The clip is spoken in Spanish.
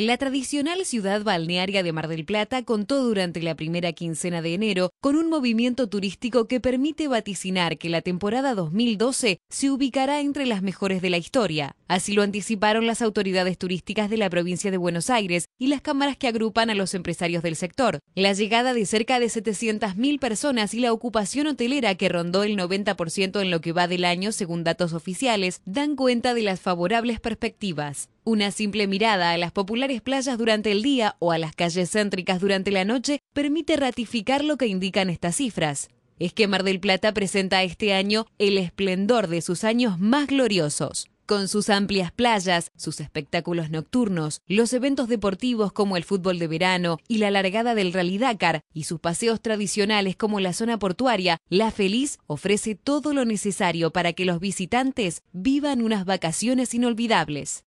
La tradicional ciudad balnearia de Mar del Plata contó durante la primera quincena de enero con un movimiento turístico que permite vaticinar que la temporada 2012 se ubicará entre las mejores de la historia. Así lo anticiparon las autoridades turísticas de la provincia de Buenos Aires y las cámaras que agrupan a los empresarios del sector. La llegada de cerca de 700.000 personas y la ocupación hotelera que rondó el 90% en lo que va del año según datos oficiales dan cuenta de las favorables perspectivas. Una simple mirada a las populares playas durante el día o a las calles céntricas durante la noche permite ratificar lo que indican estas cifras. Es que Mar del Plata presenta este año el esplendor de sus años más gloriosos con sus amplias playas, sus espectáculos nocturnos, los eventos deportivos como el fútbol de verano y la largada del Rally Dakar y sus paseos tradicionales como la zona portuaria, La Feliz ofrece todo lo necesario para que los visitantes vivan unas vacaciones inolvidables.